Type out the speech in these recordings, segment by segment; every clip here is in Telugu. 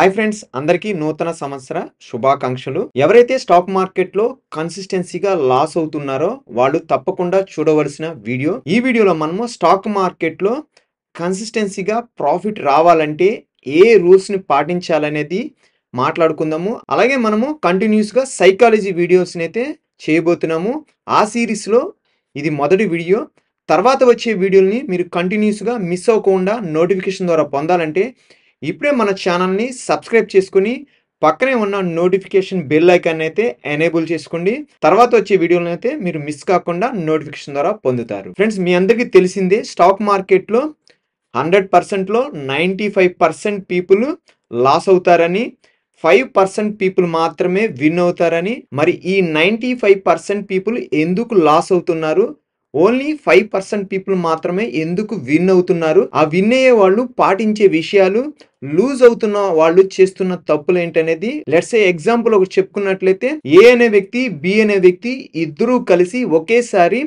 హాయ్ ఫ్రెండ్స్ అందరికీ నూతన సంవత్సర శుభాకాంక్షలు ఎవరైతే స్టాక్ మార్కెట్ లో కన్సిస్టెన్సీగా లాస్ అవుతున్నారో వాళ్ళు తప్పకుండా చూడవలసిన వీడియో ఈ వీడియోలో మనము స్టాక్ మార్కెట్ లో కన్సిస్టెన్సీగా ప్రాఫిట్ రావాలంటే ఏ రూల్స్ ని పాటించాలనేది మాట్లాడుకుందాము అలాగే మనము కంటిన్యూస్ గా సైకాలజీ వీడియోస్ అయితే చేయబోతున్నాము ఆ సిరీస్ లో ఇది మొదటి వీడియో తర్వాత వచ్చే వీడియోని మీరు కంటిన్యూస్గా మిస్ అవ్వకుండా నోటిఫికేషన్ ద్వారా పొందాలంటే ఇప్పుడే మన ఛానల్ని సబ్స్క్రైబ్ చేసుకుని పక్కనే ఉన్న నోటిఫికేషన్ బెల్ ఐకాన్ అయితే ఎనేబుల్ చేసుకోండి తర్వాత వచ్చే వీడియోలను అయితే మీరు మిస్ కాకుండా నోటిఫికేషన్ ద్వారా పొందుతారు ఫ్రెండ్స్ మీ అందరికీ తెలిసిందే స్టాక్ మార్కెట్లో హండ్రెడ్ పర్సెంట్లో ninety five percent people loss అవుతారని ఫైవ్ పర్సెంట్ పీపుల్ మాత్రమే విన్ అవుతారని మరి ఈ నైంటీ ఫైవ్ పర్సెంట్ పీపుల్ ఎందుకు లాస్ అవుతున్నారు ఓన్లీ ఫైవ్ పర్సెంట్ పీపుల్ మాత్రమే ఎందుకు విన్ అవుతున్నారు ఆ విన్ అయ్యే వాళ్ళు పాటించే విషయాలు లూజ్ అవుతున్న వాళ్ళు చేస్తున్న తప్పులు ఏంటనేది లెట్స్ ఏ ఎగ్జాంపుల్ ఒకటి చెప్పుకున్నట్లయితే ఏ అనే వ్యక్తి బి అనే వ్యక్తి ఇద్దరూ కలిసి ఒకేసారి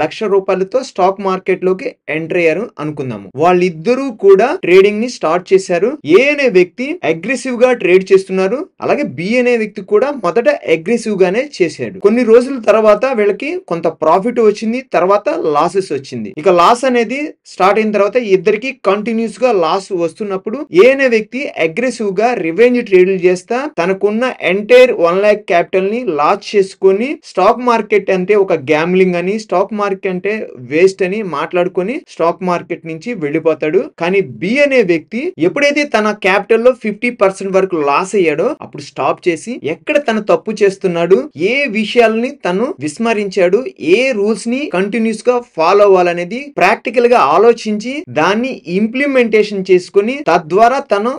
లక్ష రూపాయలతో స్టాక్ మార్కెట్ లోకి ఎంటర్ అయ్యారు అనుకుందాము వాళ్ళిద్దరూ కూడా ట్రేడింగ్ ని స్టార్ట్ చేశారు ఏ అనే వ్యక్తి అగ్రెసివ్ గా ట్రేడ్ చేస్తున్నారు అలాగే బి అనే వ్యక్తి కూడా మొదట అగ్రెసివ్ గానే చేశాడు కొన్ని రోజుల తర్వాత వీళ్ళకి కొంత ప్రాఫిట్ వచ్చింది తర్వాత లాసెస్ వచ్చింది ఇక లాస్ అనేది స్టార్ట్ అయిన తర్వాత ఇద్దరికి కంటిన్యూస్ గా లాస్ వస్తున్నప్పుడు ఏ అనే వ్యక్తి అగ్రెసివ్ గా రివెంజ్ ట్రేడ్లు చేస్తా తనకున్న ఎంటైర్ వన్ ల్యాక్ క్యాపిటల్ ని లాస్ చేసుకొని స్టాక్ మార్కెట్ అంటే ఒక గ్యామ్లింగ్ అని స్టాక్ మార్కెట్ అంటే వేస్ట్ అని మాట్లాడుకొని స్టాక్ మార్కెట్ నుంచి వెళ్ళిపోతాడు కానీ బి అనే వ్యక్తి ఎప్పుడైతే తన క్యాపిటల్ లో ఫిఫ్టీ పర్సెంట్ వరకు లాస్ అయ్యాడో అప్పుడు స్టాప్ చేసి ఎక్కడ తను తప్పు చేస్తున్నాడు ఏ విషయాలని తను విస్మరించాడు ఏ రూల్స్ ని కంటిన్యూస్ గా ఫాలో అవ్వాలనేది ప్రాక్టికల్ గా ఆలోచించి దాన్ని ఇంప్లిమెంటేషన్ చేసుకుని తద్వారా తను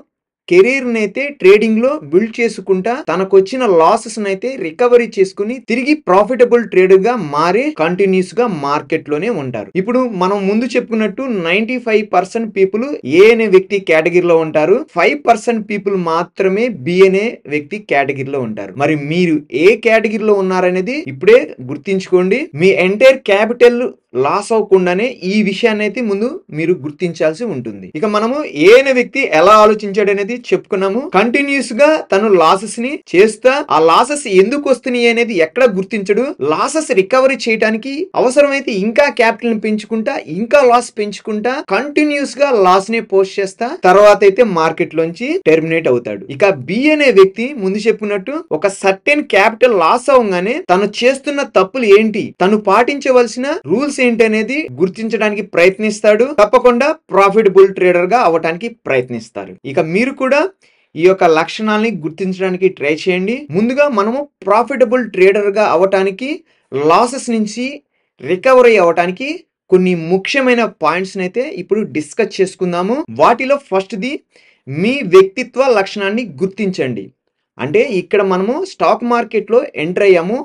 కెరీర్ని అయితే ట్రేడింగ్లో బిల్డ్ చేసుకుంటా తనకొచ్చిన లాసెస్ నైతే రికవరీ చేసుకుని తిరిగి ప్రాఫిటబుల్ ట్రేడర్గా మారి కంటిన్యూస్గా మార్కెట్లోనే ఉంటారు ఇప్పుడు మనం ముందు చెప్పుకున్నట్టు ninety five percent people A అనే వ్యక్తి కేటగిరీలో ఉంటారు ఫైవ్ పర్సెంట్ పీపుల్ మాత్రమే బి అనే వ్యక్తి కేటగిరీలో ఉంటారు మరి మీరు ఏ కేటగిరీలో ఉన్నారనేది ఇప్పుడే గుర్తించుకోండి మీ ఎంటైర్ క్యాపిటల్ లాస్ అవ్వకుండానే ఈ విషయాన్ని అయితే ముందు మీరు గుర్తించాల్సి ఉంటుంది ఇక మనము ఏన వ్యక్తి ఎలా ఆలోచించాడు అనేది చెప్పుకున్నాము కంటిన్యూస్ గా తను లాసెస్ ని చేస్తా ఆ లాసెస్ ఎందుకు వస్తున్నాయి అనేది ఎక్కడ గుర్తించడు లాసెస్ రికవరీ చేయడానికి అవసరమైతే ఇంకా క్యాపిటల్ ని పెంచుకుంటా ఇంకా లాస్ పెంచుకుంటా కంటిన్యూస్ గా లాస్ ని పోస్ట్ చేస్తా తర్వాత అయితే మార్కెట్ లోంచి టెర్మినేట్ అవుతాడు ఇక బి అనే వ్యక్తి ముందు చెప్పుకున్నట్టు ఒక సర్టెన్ క్యాపిటల్ లాస్ అవగానే తను చేస్తున్న తప్పులు ఏంటి తను పాటించవలసిన రూల్స్ ఏంటి అనేది గుర్తించడానికి ప్రయత్నిస్తాడు తప్పకుండా ప్రాఫిటబుల్ ట్రేడర్ గా అవటానికి ప్రయత్నిస్తారు ఇక మీరు కూడా ఈ యొక్క లక్షణాలని గుర్తించడానికి ట్రై చేయండి ముందుగా మనము ప్రాఫిటబుల్ ట్రేడర్గా అవ్వటానికి లాసెస్ నుంచి రికవరీ అవ్వటానికి కొన్ని ముఖ్యమైన పాయింట్స్ని అయితే ఇప్పుడు డిస్కస్ చేసుకుందాము వాటిలో ఫస్ట్ది మీ వ్యక్తిత్వ లక్షణాన్ని గుర్తించండి అంటే ఇక్కడ మనము స్టాక్ మార్కెట్లో ఎంటర్ అయ్యాము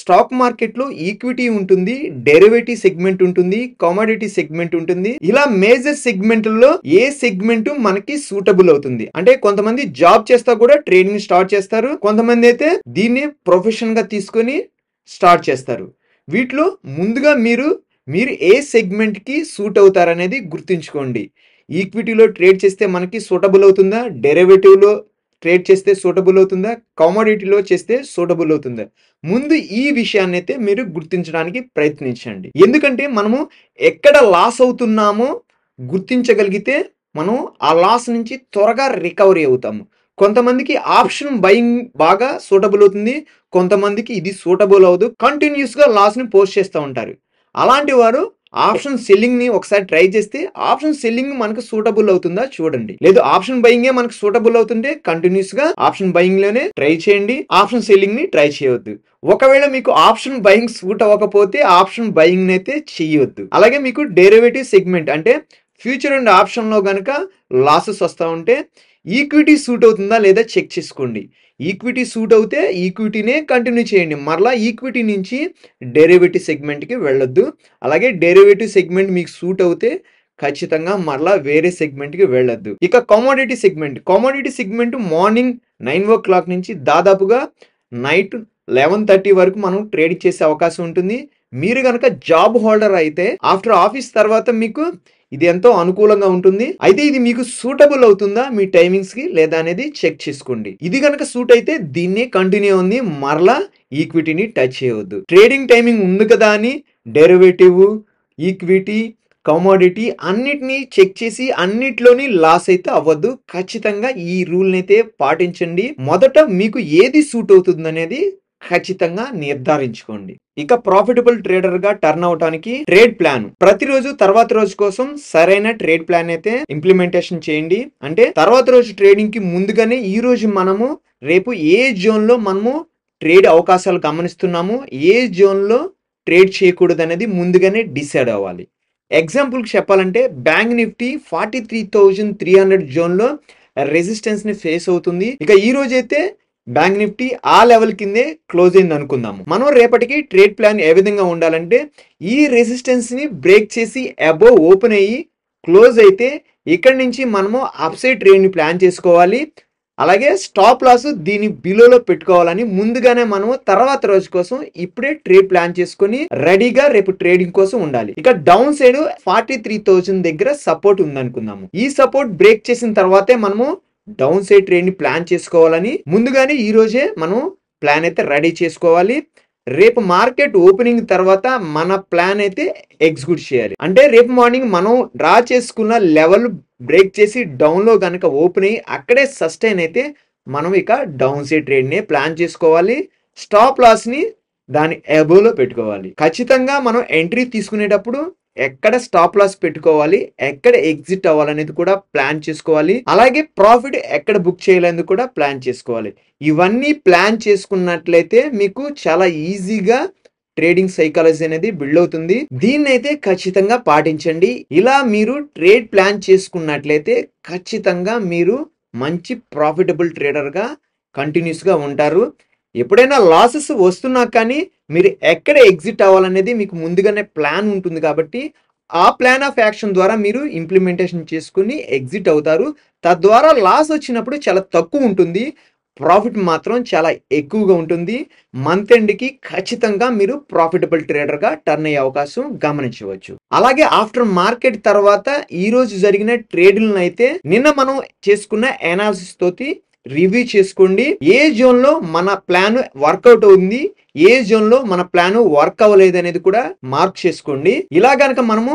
స్టాక్ మార్కెట్లో ఈక్విటీ ఉంటుంది డెరివేటివ్ సెగ్మెంట్ ఉంటుంది కామోడిటీ సెగ్మెంట్ ఉంటుంది ఇలా మేజర్ సెగ్మెంట్లో ఏ సెగ్మెంట్ మనకి సూటబుల్ అవుతుంది అంటే కొంతమంది జాబ్ చేస్తా కూడా ట్రేడింగ్ స్టార్ట్ చేస్తారు కొంతమంది అయితే దీన్ని ప్రొఫెషన్గా తీసుకొని స్టార్ట్ చేస్తారు వీటిలో ముందుగా మీరు మీరు ఏ సెగ్మెంట్కి సూట్ అవుతారనేది గుర్తుంచుకోండి ఈక్విటీలో ట్రేడ్ చేస్తే మనకి సూటబుల్ అవుతుందా డెరివేటివ్లో ట్రేడ్ చేస్తే సూటబుల్ అవుతుందా కామోడిటీలో చేస్తే సూటబుల్ అవుతుందా ముందు ఈ విషయాన్ని అయితే మీరు గుర్తించడానికి ప్రయత్నించండి ఎందుకంటే మనము ఎక్కడ లాస్ అవుతున్నామో గుర్తించగలిగితే మనం ఆ లాస్ నుంచి త్వరగా రికవరీ అవుతాము కొంతమందికి ఆప్షన్ బయింగ్ బాగా సూటబుల్ అవుతుంది కొంతమందికి ఇది సూటబుల్ అవ్వదు కంటిన్యూస్గా లాస్ని పోస్ట్ చేస్తూ ఉంటారు అలాంటి వారు ఆప్షన్ సెల్లింగ్ ని ఒకసారి ట్రై చేస్తే ఆప్షన్ సెల్లింగ్ మనకు సూటబుల్ అవుతుందా చూడండి లేదు ఆప్షన్ బయింగ్ మనకు సూటబుల్ అవుతుంటే కంటిన్యూస్ గా ఆప్షన్ బయింగ్ లోనే ట్రై చేయండి ఆప్షన్ సెల్లింగ్ ని ట్రై చేయవద్దు ఒకవేళ మీకు ఆప్షన్ బయింగ్ సూట్ అవ్వకపోతే ఆప్షన్ బయింగ్ అయితే చేయొద్దు అలాగే మీకు డెరివేటివ్ సెగ్మెంట్ అంటే ఫ్యూచర్ అండ్ ఆప్షన్లో కనుక లాసెస్ వస్తూ ఉంటే ఈక్విటీ సూట్ అవుతుందా లేదా చెక్ చేసుకోండి ఈక్విటీ సూట్ అవుతే ఈక్విటీనే కంటిన్యూ చేయండి మరలా ఈక్విటీ నుంచి డెరివేటివ్ సెగ్మెంట్కి వెళ్ళొద్దు అలాగే డెరివేటివ్ సెగ్మెంట్ మీకు సూట్ అవుతే ఖచ్చితంగా మరలా వేరే సెగ్మెంట్కి వెళ్ళొద్దు ఇక commodity segment commodity segment morning nine o'clock నుంచి దాదాపుగా నైట్ లెవెన్ థర్టీ వరకు మనం ట్రేడింగ్ చేసే అవకాశం ఉంటుంది మీరు కనుక జాబ్ హోల్డర్ అయితే ఆఫ్టర్ ఆఫీస్ తర్వాత మీకు ఇది ఎంతో అనుకూలంగా ఉంటుంది అయితే ఇది మీకు సూటబుల్ అవుతుందా మీ టైమింగ్స్ కి లేదా అనేది చెక్ చేసుకోండి ఇది కనుక సూట్ అయితే దీన్ని కంటిన్యూ ఉంది మరలా ఈక్విటీని టచ్ చేయవద్దు ట్రేడింగ్ టైమింగ్ ఉంది కదా అని డెరివేటివ్ ఈక్విటీ కమోడిటీ అన్నిటినీ చెక్ చేసి అన్నిట్లోని లాస్ అయితే అవ్వద్దు ఖచ్చితంగా ఈ రూల్ని అయితే పాటించండి మొదట మీకు ఏది సూట్ అవుతుంది అనేది ఖచ్చితంగా నిర్ధారించుకోండి ఇక ప్రాఫిటబుల్ ట్రేడర్ గా టర్న్ అవటానికి ట్రేడ్ ప్లాన్ ప్రతిరోజు తర్వాత రోజు కోసం సరైన ట్రేడ్ ప్లాన్ అయితే ఇంప్లిమెంటేషన్ చేయండి అంటే తర్వాత రోజు ట్రేడింగ్ కి ముందుగానే ఈ రోజు మనము రేపు ఏ జోన్ లో మనము ట్రేడ్ అవకాశాలు గమనిస్తున్నాము ఏ జోన్ లో ట్రేడ్ చేయకూడదు అనేది ముందుగానే డిసైడ్ అవ్వాలి ఎగ్జాంపుల్కి చెప్పాలంటే bank Nifty forty three thousand three hundred జోన్లో రెసిస్టెన్స్ని ఫేస్ అవుతుంది ఇక ఈ రోజైతే బ్యాంక్ నిఫ్టీ ఆ లెవెల్ కిందే క్లోజ్ అయింది అనుకుందాము మనం రేపటికి ట్రేడ్ ప్లాన్ ఏ విధంగా ఉండాలంటే ఈ ని బ్రేక్ చేసి అబోవ్ ఓపెన్ అయ్యి క్లోజ్ అయితే ఇక్కడ నుంచి మనము అప్సైడ్ ట్రేడ్ని ప్లాన్ చేసుకోవాలి అలాగే స్టాప్ లాస్ దీని బిలోలో పెట్టుకోవాలని ముందుగానే మనము తర్వాత రోజు కోసం ఇప్పుడే ట్రేడ్ ప్లాన్ చేసుకుని రెడీగా రేపు ట్రేడింగ్ కోసం ఉండాలి ఇక down side forty three thousand దగ్గర సపోర్ట్ ఉందనుకుందాము ఈ సపోర్ట్ బ్రేక్ చేసిన తర్వాతే మనము డౌన్ సైడ్ ట్రేడ్ని ప్లాన్ చేసుకోవాలని ముందుగానే ఈరోజే మనం ప్లాన్ అయితే రెడీ చేసుకోవాలి రేపు మార్కెట్ ఓపెనింగ్ తర్వాత మన ప్లాన్ అయితే ఎగ్జిక్యూట్ చేయాలి అంటే రేపు మార్నింగ్ మనం డ్రా చేసుకున్న లెవెల్ బ్రేక్ చేసి డౌన్లో కనుక ఓపెన్ అయ్యి అక్కడే సస్టైన్ అయితే మనం ఇక డౌన్ సైడ్ ట్రేడ్ని ప్లాన్ చేసుకోవాలి స్టాప్ లాస్ని దాని ఎబోలో పెట్టుకోవాలి ఖచ్చితంగా మనం ఎంట్రీ తీసుకునేటప్పుడు ఎక్కడ స్టాప్ లాస్ పెట్టుకోవాలి ఎక్కడ ఎగ్జిట్ అవ్వాలనేది కూడా ప్లాన్ చేసుకోవాలి అలాగే ప్రాఫిట్ ఎక్కడ బుక్ చేయాలనేది కూడా ప్లాన్ చేసుకోవాలి ఇవన్నీ ప్లాన్ చేసుకున్నట్లయితే మీకు చాలా ఈజీగా ట్రేడింగ్ సైకాలజీ అనేది బిల్డ్ అవుతుంది దీన్ని అయితే ఖచ్చితంగా పాటించండి ఇలా మీరు ట్రేడ్ ప్లాన్ చేసుకున్నట్లయితే ఖచ్చితంగా మీరు మంచి ప్రాఫిటబుల్ ట్రేడర్గా కంటిన్యూస్గా ఉంటారు ఎప్పుడైనా లాసెస్ వస్తున్నా కానీ మీరు ఎక్కడ ఎగ్జిట్ అవ్వాలనేది మీకు ముందుగానే ప్లాన్ ఉంటుంది కాబట్టి ఆ ప్లాన్ ఆఫ్ యాక్షన్ ద్వారా మీరు ఇంప్లిమెంటేషన్ చేసుకుని ఎగ్జిట్ అవుతారు తద్వారా లాస్ వచ్చినప్పుడు చాలా తక్కువ ఉంటుంది ప్రాఫిట్ మాత్రం చాలా ఎక్కువగా ఉంటుంది మంత్ ఎండ్కి ఖచ్చితంగా మీరు ప్రాఫిటబుల్ ట్రేడర్గా టర్న్ అయ్యే అవకాశం గమనించవచ్చు అలాగే ఆఫ్టర్ మార్కెట్ తర్వాత ఈరోజు జరిగిన ట్రేడ్లను అయితే నిన్న మనం చేసుకున్న ఎనాలిసిస్ తోటి రివ్యూ చేసుకోండి ఏ జోన్లో మన ప్లాన్ వర్కౌట్ ఉంది ఏ జోన్లో మన ప్లాన్ వర్క్ అవ్వలేదు అనేది కూడా మార్క్ చేసుకోండి ఇలా కనుక మనము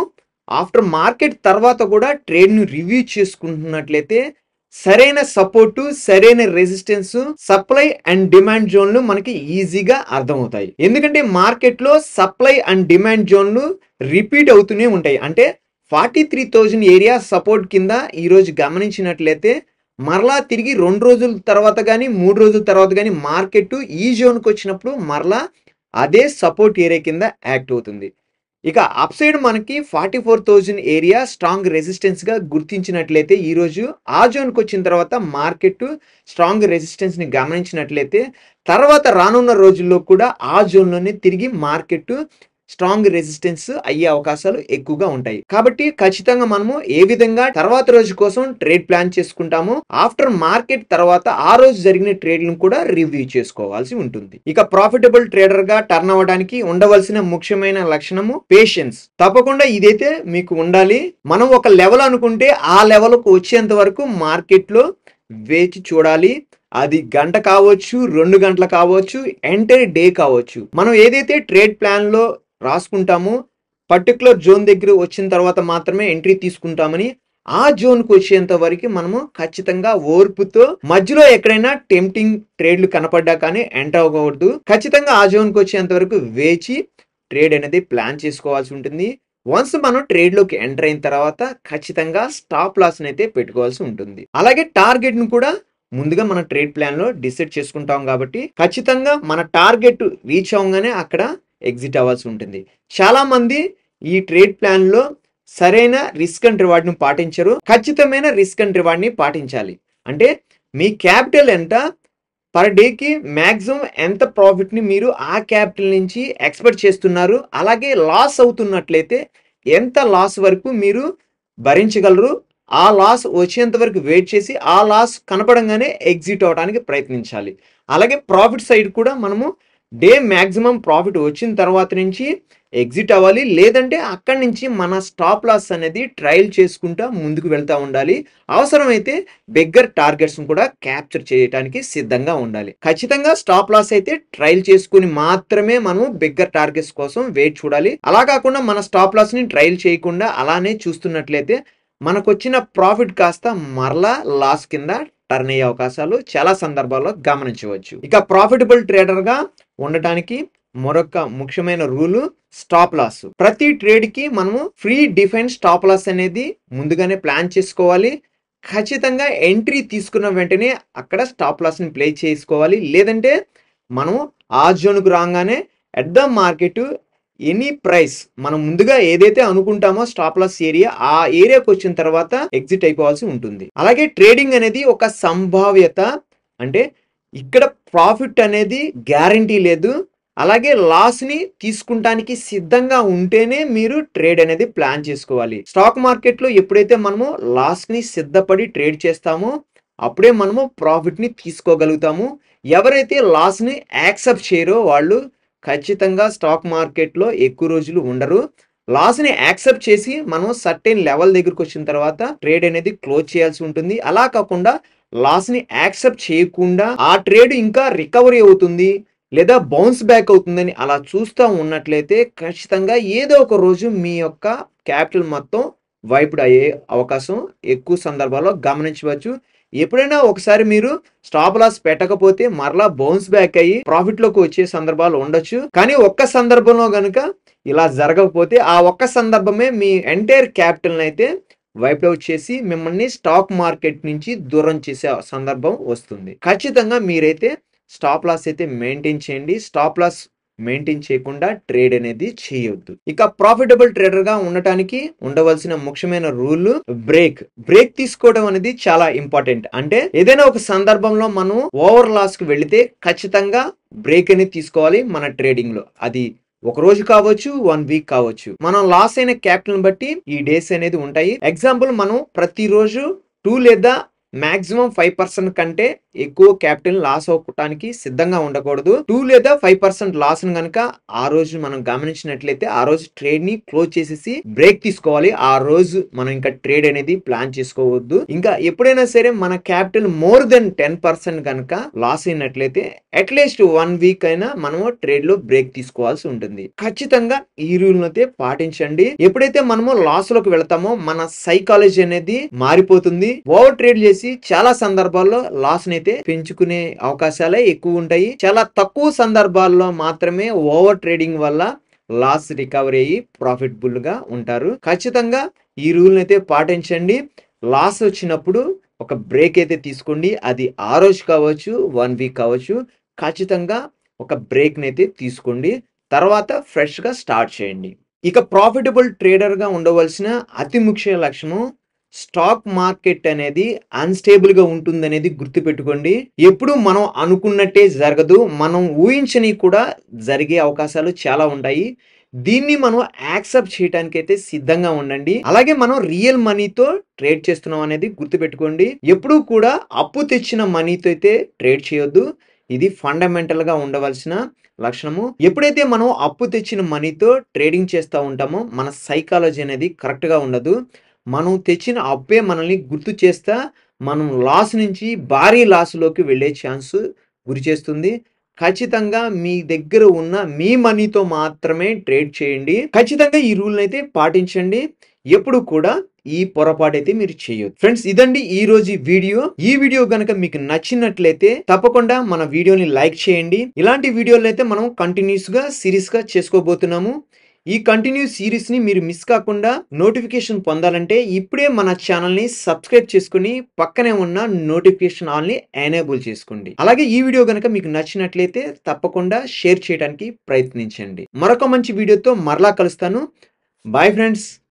ఆఫ్టర్ మార్కెట్ తర్వాత కూడా ను రివ్యూ చేసుకుంటున్నట్లయితే సరైన సపోర్టు సరైన రెసిస్టెన్స్ సప్లై అండ్ డిమాండ్ జోన్లు మనకి ఈజీగా అర్థమవుతాయి ఎందుకంటే మార్కెట్లో సప్లై అండ్ డిమాండ్ జోన్లు రిపీట్ అవుతూనే ఉంటాయి అంటే ఫార్టీ త్రీ ఏరియా సపోర్ట్ కింద ఈరోజు గమనించినట్లయితే మరలా తిరిగి రెండు రోజుల తర్వాత కానీ మూడు రోజుల తర్వాత కానీ మార్కెట్ ఈ జోన్కి వచ్చినప్పుడు మరలా అదే సపోర్ట్ ఏరియా కింద యాక్ట్ అవుతుంది ఇక అప్ సైడ్ మనకి forty four thousand area strong రెసిస్టెన్స్గా గుర్తించినట్లయితే ఈరోజు ఆ జోన్కి వచ్చిన తర్వాత మార్కెట్ స్ట్రాంగ్ రెసిస్టెన్స్ని గమనించినట్లయితే తర్వాత రానున్న రోజుల్లో కూడా ఆ జోన్లోనే తిరిగి మార్కెట్ స్ట్రాంగ్ రెసిస్టెన్స్ అయ్యే అవకాశాలు ఎక్కువగా ఉంటాయి కాబట్టి ఖచ్చితంగా మనము ఏ విధంగా తర్వాత రోజు కోసం ట్రేడ్ ప్లాన్ చేసుకుంటామో ఆఫ్టర్ మార్కెట్ తర్వాత ఆ రోజు జరిగిన ను కూడా రివ్యూ చేసుకోవాల్సి ఉంటుంది ఇక ప్రాఫిటబుల్ ట్రేడర్ గా టర్న్ అవ్వడానికి ఉండవలసిన ముఖ్యమైన లక్షణము పేషెన్స్ తప్పకుండా ఇదైతే మీకు ఉండాలి మనం ఒక లెవెల్ అనుకుంటే ఆ లెవెల్కు వచ్చేంత వరకు మార్కెట్లో వేచి చూడాలి అది గంట కావచ్చు రెండు గంటలు కావచ్చు ఎంటర్ డే కావచ్చు మనం ఏదైతే ట్రేడ్ ప్లాన్లో రాసుకుంటాము పర్టికులర్ జోన్ దగ్గర వచ్చిన తర్వాత మాత్రమే ఎంట్రీ తీసుకుంటామని ఆ జోన్కు వచ్చేంత వరకు మనము ఖచ్చితంగా ఓర్పుతో మధ్యలో ఎక్కడైనా టెంప్టింగ్ ట్రేడ్లు కనపడ్డా కానీ ఎంటర్ అవ్వకూడదు ఖచ్చితంగా ఆ జోన్కు వచ్చేంత వరకు వేచి ట్రేడ్ అనేది ప్లాన్ చేసుకోవాల్సి ఉంటుంది వన్స్ మనం ట్రేడ్లోకి ఎంటర్ అయిన తర్వాత ఖచ్చితంగా స్టాప్ లాస్ని అయితే పెట్టుకోవాల్సి ఉంటుంది అలాగే టార్గెట్ను కూడా ముందుగా మన ట్రేడ్ ప్లాన్లో డిసైడ్ చేసుకుంటాం కాబట్టి ఖచ్చితంగా మన టార్గెట్ రీచ్ అవగానే అక్కడ ఎగ్జిట్ అవ్వాల్సి ఉంటుంది చాలామంది ఈ ట్రేడ్ ప్లాన్లో సరైన రిస్క్ అండ్ రివార్డ్ను పాటించరు ఖచ్చితమైన రిస్క్ అండ్ రివార్డ్ని పాటించాలి అంటే మీ క్యాపిటల్ ఎంత పర్ డేకి మ్యాక్సిమం ఎంత ప్రాఫిట్ని మీరు ఆ క్యాపిటల్ నుంచి ఎక్స్పెక్ట్ చేస్తున్నారు అలాగే లాస్ అవుతున్నట్లయితే ఎంత లాస్ వరకు మీరు భరించగలరు ఆ లాస్ వచ్చేంత వరకు వెయిట్ చేసి ఆ లాస్ కనపడంగానే ఎగ్జిట్ అవడానికి ప్రయత్నించాలి అలాగే ప్రాఫిట్ సైడ్ కూడా మనము డే మ్యాక్సిమం ప్రాఫిట్ వచ్చిన తర్వాత నుంచి ఎగ్జిట్ అవ్వాలి లేదంటే అక్కడి నుంచి మన స్టాప్ లాస్ అనేది ట్రయల్ చేసుకుంటా ముందుకు వెళ్తూ ఉండాలి అవసరమైతే బిగ్గర్ టార్గెట్స్ కూడా క్యాప్చర్ చేయడానికి సిద్ధంగా ఉండాలి ఖచ్చితంగా స్టాప్ లాస్ అయితే ట్రయల్ చేసుకుని మాత్రమే మనం బిగ్గర్ టార్గెట్స్ కోసం వెయిట్ చూడాలి అలా కాకుండా మన స్టాప్ లాస్ని ట్రయల్ చేయకుండా అలానే చూస్తున్నట్లయితే మనకొచ్చిన ప్రాఫిట్ కాస్త మరలా లాస్ కింద టర్న్ అయ్యే అవకాశాలు చాలా సందర్భాల్లో గమనించవచ్చు ఇక ప్రాఫిటబుల్ గా ఉండటానికి మరొక ముఖ్యమైన రూలు స్టాప్ లాస్ ప్రతి ట్రేడ్కి మనము ఫ్రీ డిఫెన్స్ స్టాప్ లాస్ అనేది ముందుగానే ప్లాన్ చేసుకోవాలి ఖచ్చితంగా ఎంట్రీ తీసుకున్న వెంటనే అక్కడ స్టాప్ ని ప్లే చేసుకోవాలి లేదంటే మనం ఆ జోన్కు రాగానే at the market any price మనం ముందుగా ఏదైతే అనుకుంటామో స్టాప్ లాస్ ఏరియా ఆ ఏరియాకి వచ్చిన తర్వాత ఎగ్జిట్ అయిపోవాల్సి ఉంటుంది అలాగే ట్రేడింగ్ అనేది ఒక సంభావ్యత అంటే ఇక్కడ ప్రాఫిట్ అనేది గ్యారంటీ లేదు అలాగే లాస్ని తీసుకుంటానికి సిద్ధంగా ఉంటేనే మీరు ట్రేడ్ అనేది ప్లాన్ చేసుకోవాలి స్టాక్ మార్కెట్లో ఎప్పుడైతే మనము లాస్ని సిద్ధపడి ట్రేడ్ చేస్తామో అప్పుడే మనము ప్రాఫిట్ని తీసుకోగలుగుతాము ఎవరైతే లాస్ని యాక్సెప్ట్ చేయరో వాళ్ళు ఖచ్చితంగా స్టాక్ మార్కెట్లో ఎక్కువ రోజులు ఉండరు లాస్ని యాక్సెప్ట్ చేసి మనం సర్టెన్ లెవెల్ దగ్గరికి వచ్చిన తర్వాత ట్రేడ్ అనేది క్లోజ్ చేయాల్సి ఉంటుంది అలా కాకుండా లాస్ని యాక్సెప్ట్ చేయకుండా ఆ ట్రేడ్ ఇంకా రికవరీ అవుతుంది లేదా బౌన్స్ బ్యాక్ అవుతుందని అలా చూస్తూ ఉన్నట్లయితే ఖచ్చితంగా ఏదో ఒక రోజు మీ యొక్క క్యాపిటల్ మొత్తం వైపుడ్ అయ్యే అవకాశం ఎక్కువ సందర్భాల్లో గమనించవచ్చు ఎప్పుడైనా ఒకసారి మీరు స్టాప్ లాస్ పెట్టకపోతే మరలా బౌన్స్ బ్యాక్ అయ్యి ప్రాఫిట్ లోకి వచ్చే సందర్భాలు ఉండొచ్చు కానీ ఒక్క సందర్భంలో కనుక ఇలా జరగకపోతే ఆ ఒక్క సందర్భమే మీ ఎంటైర్ క్యాపిటల్ అయితే వైప్ అవుట్ చేసి మిమ్మల్ని స్టాక్ మార్కెట్ నుంచి దూరం చేసే సందర్భం వస్తుంది ఖచ్చితంగా మీరైతే స్టాప్ లాస్ అయితే మెయింటైన్ చేయండి స్టాప్ లాస్ మెయింటైన్ చేయకుండా ట్రేడ్ అనేది చేయొద్దు ఇక ప్రాఫిటబుల్ ట్రేడర్ గా ఉండటానికి ఉండవలసిన ముఖ్యమైన రూల్ బ్రేక్ బ్రేక్ తీసుకోవడం అనేది చాలా ఇంపార్టెంట్ అంటే ఏదైనా ఒక సందర్భంలో మనం ఓవర్ లాస్ కు వెళితే ఖచ్చితంగా బ్రేక్ అనేది తీసుకోవాలి మన ట్రేడింగ్ లో అది ఒక రోజు కావచ్చు వన్ వీక్ కావచ్చు మనం లాస్ అయిన క్యాపిటల్ బట్టి ఈ డేస్ అనేది ఉంటాయి ఎగ్జాంపుల్ మనం ప్రతిరోజు టూ లేదా మాక్సిమం ఫైవ్ పర్సెంట్ కంటే ఎక్కువ క్యాపిటల్ లాస్ అవ్వటానికి సిద్ధంగా ఉండకూడదు టూ లేదా ఫైవ్ పర్సెంట్ లాస్ గనక ఆ రోజు మనం గమనించినట్లయితే ఆ రోజు ట్రేడ్ ని క్లోజ్ చేసేసి బ్రేక్ తీసుకోవాలి ఆ రోజు మనం ఇంకా ట్రేడ్ అనేది ప్లాన్ చేసుకోవద్దు ఇంకా ఎప్పుడైనా సరే మన capital more than ten percent గనక లాస్ అయినట్లయితే అట్లీస్ట్ వన్ వీక్ అయినా మనము ట్రేడ్ లో బ్రేక్ తీసుకోవాల్సి ఉంటుంది ఖచ్చితంగా ఈ రూల్ అయితే పాటించండి ఎప్పుడైతే మనము లాస్ లోకి వెళ్తామో మన సైకాలజీ అనేది మారిపోతుంది ఓవర్ ట్రేడ్ చేసి చేసి చాలా సందర్భాల్లో లాస్ అయితే పెంచుకునే అవకాశాలే ఎక్కువ ఉంటాయి చాలా తక్కువ సందర్భాల్లో మాత్రమే ఓవర్ ట్రేడింగ్ వల్ల లాస్ రికవరీ అయ్యి ప్రాఫిటబుల్ గా ఉంటారు ఖచ్చితంగా ఈ రూల్ని అయితే పాటించండి లాస్ వచ్చినప్పుడు ఒక బ్రేక్ అయితే తీసుకోండి అది ఆ రోజు కావచ్చు వన్ వీక్ కావచ్చు ఖచ్చితంగా ఒక బ్రేక్ని అయితే తీసుకోండి తర్వాత ఫ్రెష్గా స్టార్ట్ చేయండి ఇక ప్రాఫిటబుల్ ట్రేడర్గా ఉండవలసిన అతి ముఖ్య లక్షణం స్టాక్ మార్కెట్ అనేది అన్స్టేబుల్గా ఉంటుందనేది గుర్తుపెట్టుకోండి ఎప్పుడు మనం అనుకున్నట్టే జరగదు మనం ఊహించని కూడా జరిగే అవకాశాలు చాలా ఉంటాయి దీన్ని మనం యాక్సెప్ట్ చేయడానికి అయితే సిద్ధంగా ఉండండి అలాగే మనం రియల్ మనీతో ట్రేడ్ చేస్తున్నాం అనేది గుర్తుపెట్టుకోండి ఎప్పుడూ కూడా అప్పు తెచ్చిన మనీతో అయితే ట్రేడ్ చేయొద్దు ఇది ఫండమెంటల్గా ఉండవలసిన లక్షణము ఎప్పుడైతే మనం అప్పు తెచ్చిన మనీతో ట్రేడింగ్ చేస్తూ ఉంటామో మన సైకాలజీ అనేది కరెక్ట్గా ఉండదు మనం తెచ్చిన అప్పే మనల్ని గుర్తు చేస్తా మనం లాస్ నుంచి భారీ లాస్లోకి వెళ్ళే ఛాన్స్ గురి చేస్తుంది ఖచ్చితంగా మీ దగ్గర ఉన్న మీ మనీతో మాత్రమే ట్రేడ్ చేయండి ఖచ్చితంగా ఈ రూల్ని అయితే పాటించండి ఎప్పుడు కూడా ఈ పొరపాటు అయితే మీరు చేయొచ్చు ఫ్రెండ్స్ ఇదండి ఈ రోజు వీడియో ఈ వీడియో గనక మీకు నచ్చినట్లయితే తప్పకుండా మన వీడియోని లైక్ చేయండి ఇలాంటి వీడియోలు అయితే మనం కంటిన్యూస్ గా సిరీస్ గా చేసుకోబోతున్నాము ఈ కంటిన్యూ ని మీరు మిస్ కాకుండా నోటిఫికేషన్ పొందాలంటే ఇప్పుడే మన ని సబ్స్క్రైబ్ చేసుకుని పక్కనే ఉన్న నోటిఫికేషన్ ని ఎనేబుల్ చేసుకోండి అలాగే ఈ వీడియో గనక మీకు నచ్చినట్లయితే తప్పకుండా షేర్ చేయడానికి ప్రయత్నించండి మరొక మంచి వీడియోతో మరలా కలుస్తాను బాయ్ ఫ్రెండ్స్